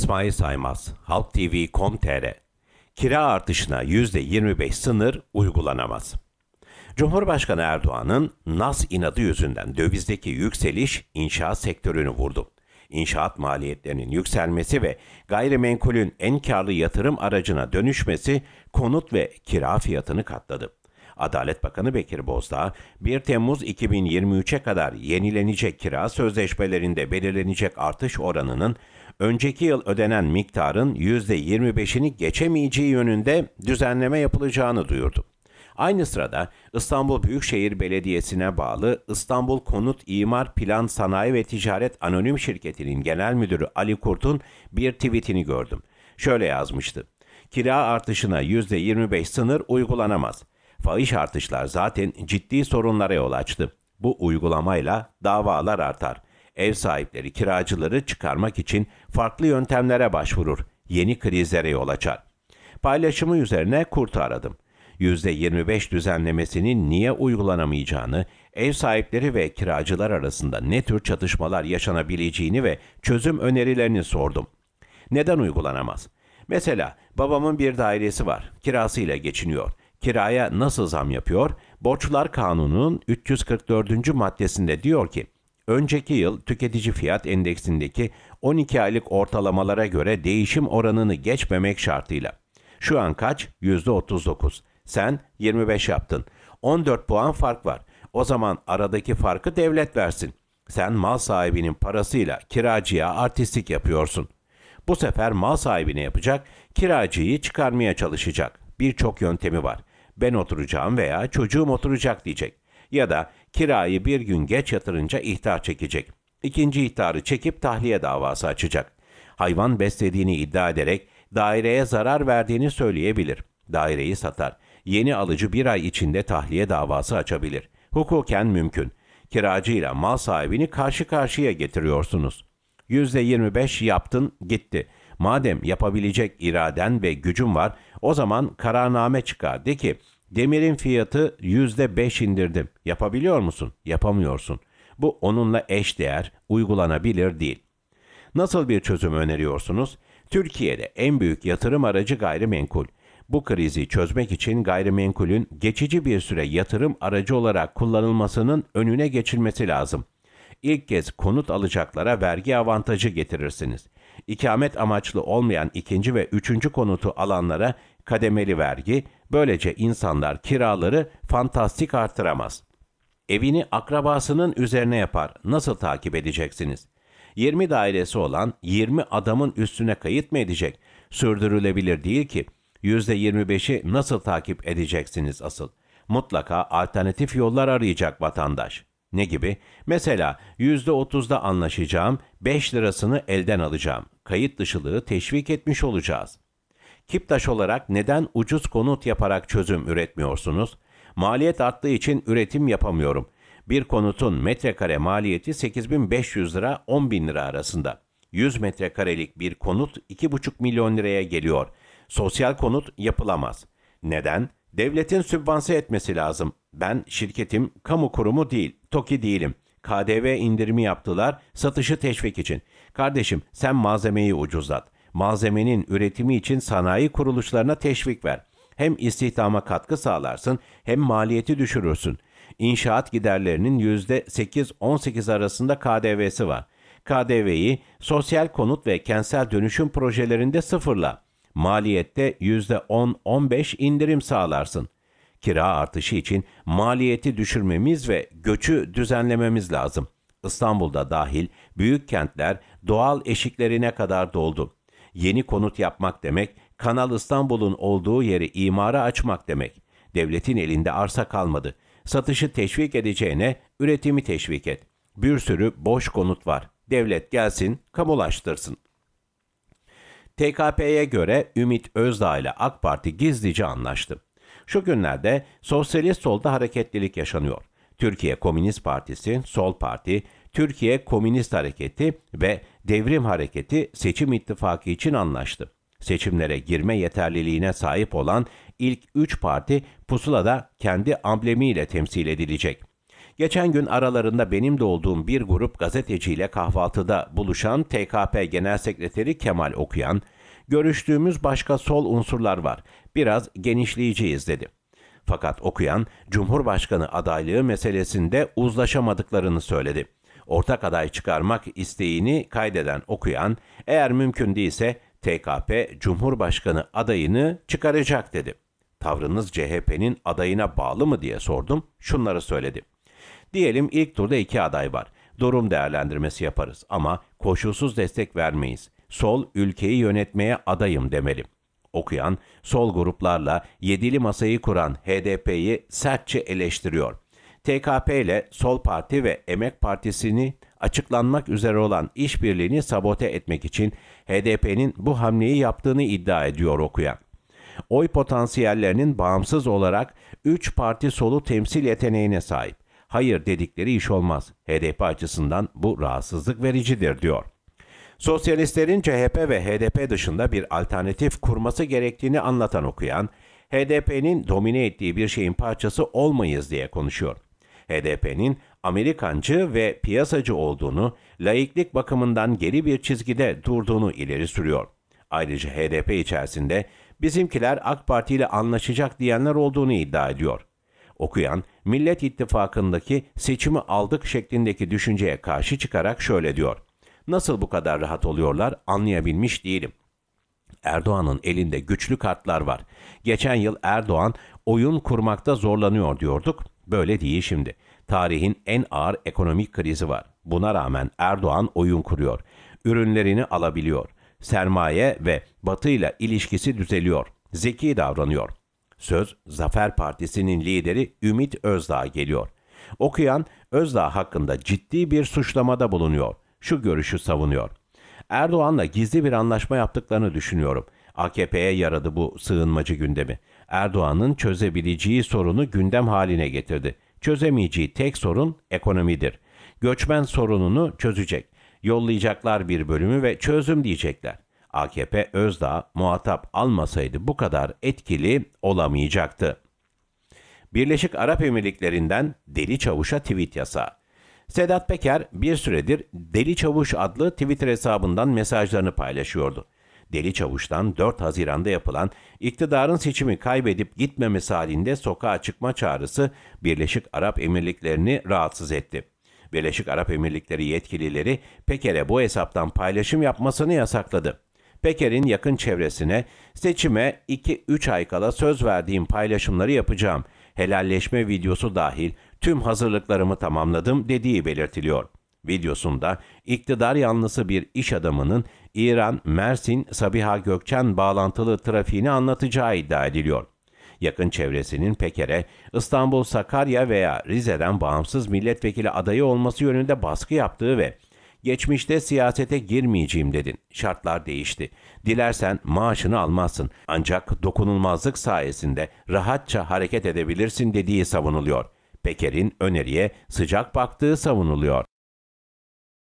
İsmail Saymaz, Halk TV.com.tr Kira artışına %25 sınır uygulanamaz. Cumhurbaşkanı Erdoğan'ın nas inadı yüzünden dövizdeki yükseliş inşaat sektörünü vurdu. İnşaat maliyetlerinin yükselmesi ve gayrimenkulün en karlı yatırım aracına dönüşmesi konut ve kira fiyatını katladı. Adalet Bakanı Bekir Bozdağ, 1 Temmuz 2023'e kadar yenilenecek kira sözleşmelerinde belirlenecek artış oranının önceki yıl ödenen miktarın %25'ini geçemeyeceği yönünde düzenleme yapılacağını duyurdu. Aynı sırada İstanbul Büyükşehir Belediyesi'ne bağlı İstanbul Konut İmar Plan Sanayi ve Ticaret Anonim Şirketi'nin genel müdürü Ali Kurt'un bir tweetini gördüm. Şöyle yazmıştı. Kira artışına %25 sınır uygulanamaz. Fahiş artışlar zaten ciddi sorunlara yol açtı. Bu uygulamayla davalar artar ev sahipleri kiracıları çıkarmak için farklı yöntemlere başvurur. Yeni krizlere yol açar. Paylaşımı üzerine Kurt aradım. %25 düzenlemesinin niye uygulanamayacağını, ev sahipleri ve kiracılar arasında ne tür çatışmalar yaşanabileceğini ve çözüm önerilerini sordum. Neden uygulanamaz? Mesela babamın bir dairesi var, kirasıyla geçiniyor. Kiraya nasıl zam yapıyor? Borçlar Kanunu'nun 344. maddesinde diyor ki, Önceki yıl tüketici fiyat endeksindeki 12 aylık ortalamalara göre değişim oranını geçmemek şartıyla. Şu an kaç? %39. Sen 25 yaptın. 14 puan fark var. O zaman aradaki farkı devlet versin. Sen mal sahibinin parasıyla kiracıya artistik yapıyorsun. Bu sefer mal sahibine yapacak, kiracıyı çıkarmaya çalışacak. Birçok yöntemi var. Ben oturacağım veya çocuğum oturacak diyecek ya da kirayı bir gün geç yatırınca ihtar çekecek. İkinci ihtarı çekip tahliye davası açacak. Hayvan beslediğini iddia ederek daireye zarar verdiğini söyleyebilir. Daireyi satar. Yeni alıcı bir ay içinde tahliye davası açabilir. Hukuken mümkün. Kiracıyla mal sahibini karşı karşıya getiriyorsunuz. %25 yaptın gitti. Madem yapabilecek iraden ve gücün var o zaman kararname çıkar de ki Demirin fiyatı %5 indirdim. Yapabiliyor musun? Yapamıyorsun. Bu onunla eş değer, uygulanabilir değil. Nasıl bir çözüm öneriyorsunuz? Türkiye'de en büyük yatırım aracı gayrimenkul. Bu krizi çözmek için gayrimenkulün geçici bir süre yatırım aracı olarak kullanılmasının önüne geçilmesi lazım. İlk kez konut alacaklara vergi avantajı getirirsiniz. İkamet amaçlı olmayan ikinci ve üçüncü konutu alanlara kademeli vergi, Böylece insanlar kiraları fantastik artıramaz. Evini akrabasının üzerine yapar. Nasıl takip edeceksiniz? 20 dairesi olan 20 adamın üstüne kayıt mı edecek? Sürdürülebilir değil ki. %25'i nasıl takip edeceksiniz asıl? Mutlaka alternatif yollar arayacak vatandaş. Ne gibi? Mesela %30'da anlaşacağım, 5 lirasını elden alacağım. Kayıt dışılığı teşvik etmiş olacağız. Kiptaş olarak neden ucuz konut yaparak çözüm üretmiyorsunuz? Maliyet arttığı için üretim yapamıyorum. Bir konutun metrekare maliyeti 8500 lira 10.000 lira arasında. 100 metrekarelik bir konut 2,5 milyon liraya geliyor. Sosyal konut yapılamaz. Neden? Devletin sübvanse etmesi lazım. Ben şirketim, kamu kurumu değil, TOKİ değilim. KDV indirimi yaptılar satışı teşvik için. Kardeşim sen malzemeyi ucuzlat.'' malzemenin üretimi için sanayi kuruluşlarına teşvik ver. Hem istihdama katkı sağlarsın hem maliyeti düşürürsün. İnşaat giderlerinin %8-18 arasında KDV'si var. KDV'yi sosyal konut ve kentsel dönüşüm projelerinde sıfırla. Maliyette %10-15 indirim sağlarsın. Kira artışı için maliyeti düşürmemiz ve göçü düzenlememiz lazım. İstanbul'da dahil büyük kentler doğal eşiklerine kadar doldu. Yeni konut yapmak demek, Kanal İstanbul'un olduğu yeri imara açmak demek. Devletin elinde arsa kalmadı. Satışı teşvik edeceğine üretimi teşvik et. Bir sürü boş konut var. Devlet gelsin, kamulaştırsın. TKP'ye göre Ümit Özdağ ile AK Parti gizlice anlaştı. Şu günlerde sosyalist solda hareketlilik yaşanıyor. Türkiye Komünist Partisi, Sol Parti, Türkiye Komünist Hareketi ve Devrim Hareketi seçim ittifakı için anlaştı. Seçimlere girme yeterliliğine sahip olan ilk 3 parti pusulada kendi amblemiyle temsil edilecek. Geçen gün aralarında benim de olduğum bir grup gazeteciyle kahvaltıda buluşan TKP Genel Sekreteri Kemal Okuyan, görüştüğümüz başka sol unsurlar var, biraz genişleyeceğiz dedi. Fakat Okuyan, Cumhurbaşkanı adaylığı meselesinde uzlaşamadıklarını söyledi ortak aday çıkarmak isteğini kaydeden okuyan, eğer mümkün değilse TKP Cumhurbaşkanı adayını çıkaracak dedi. Tavrınız CHP'nin adayına bağlı mı diye sordum. Şunları söyledi. Diyelim ilk turda iki aday var. Durum değerlendirmesi yaparız ama koşulsuz destek vermeyiz. Sol ülkeyi yönetmeye adayım demeli. Okuyan, sol gruplarla yedili masayı kuran HDP'yi sertçe eleştiriyor.'' TKP ile Sol Parti ve Emek Partisi'ni açıklanmak üzere olan işbirliğini sabote etmek için HDP'nin bu hamleyi yaptığını iddia ediyor okuyan. Oy potansiyellerinin bağımsız olarak 3 parti solu temsil yeteneğine sahip. Hayır dedikleri iş olmaz. HDP açısından bu rahatsızlık vericidir diyor. Sosyalistlerin CHP ve HDP dışında bir alternatif kurması gerektiğini anlatan okuyan, HDP'nin domine ettiği bir şeyin parçası olmayız diye konuşuyor. HDP'nin Amerikancı ve piyasacı olduğunu, laiklik bakımından geri bir çizgide durduğunu ileri sürüyor. Ayrıca HDP içerisinde bizimkiler AK Parti ile anlaşacak diyenler olduğunu iddia ediyor. Okuyan, Millet İttifakı'ndaki seçimi aldık şeklindeki düşünceye karşı çıkarak şöyle diyor. Nasıl bu kadar rahat oluyorlar anlayabilmiş değilim. Erdoğan'ın elinde güçlü kartlar var. Geçen yıl Erdoğan oyun kurmakta zorlanıyor diyorduk. Böyle değil şimdi. Tarihin en ağır ekonomik krizi var. Buna rağmen Erdoğan oyun kuruyor. Ürünlerini alabiliyor. Sermaye ve Batı ile ilişkisi düzeliyor. Zeki davranıyor. Söz Zafer Partisi'nin lideri Ümit Özdağ geliyor. Okuyan Özdağ hakkında ciddi bir suçlamada bulunuyor. Şu görüşü savunuyor. Erdoğan'la gizli bir anlaşma yaptıklarını düşünüyorum. AKP'ye yaradı bu sığınmacı gündemi. Erdoğan'ın çözebileceği sorunu gündem haline getirdi. Çözemeyeceği tek sorun ekonomidir. Göçmen sorununu çözecek. Yollayacaklar bir bölümü ve çözüm diyecekler. AKP Özdağ muhatap almasaydı bu kadar etkili olamayacaktı. Birleşik Arap Emirlikleri'nden Deli Çavuş'a tweet yasağı. Sedat Peker bir süredir Deli Çavuş adlı Twitter hesabından mesajlarını paylaşıyordu. Deli Çavuş'tan 4 Haziran'da yapılan iktidarın seçimi kaybedip gitmemesi halinde sokağa çıkma çağrısı Birleşik Arap Emirlikleri'ni rahatsız etti. Birleşik Arap Emirlikleri yetkilileri Peker'e bu hesaptan paylaşım yapmasını yasakladı. Peker'in yakın çevresine seçime 2-3 ay kala söz verdiğim paylaşımları yapacağım. Helalleşme videosu dahil tüm hazırlıklarımı tamamladım dediği belirtiliyor.'' Videosunda iktidar yanlısı bir iş adamının İran, Mersin, Sabiha Gökçen bağlantılı trafiğini anlatacağı iddia ediliyor. Yakın çevresinin Peker'e İstanbul, Sakarya veya Rize'den bağımsız milletvekili adayı olması yönünde baskı yaptığı ve Geçmişte siyasete girmeyeceğim dedin. Şartlar değişti. Dilersen maaşını almazsın. Ancak dokunulmazlık sayesinde rahatça hareket edebilirsin dediği savunuluyor. Peker'in öneriye sıcak baktığı savunuluyor.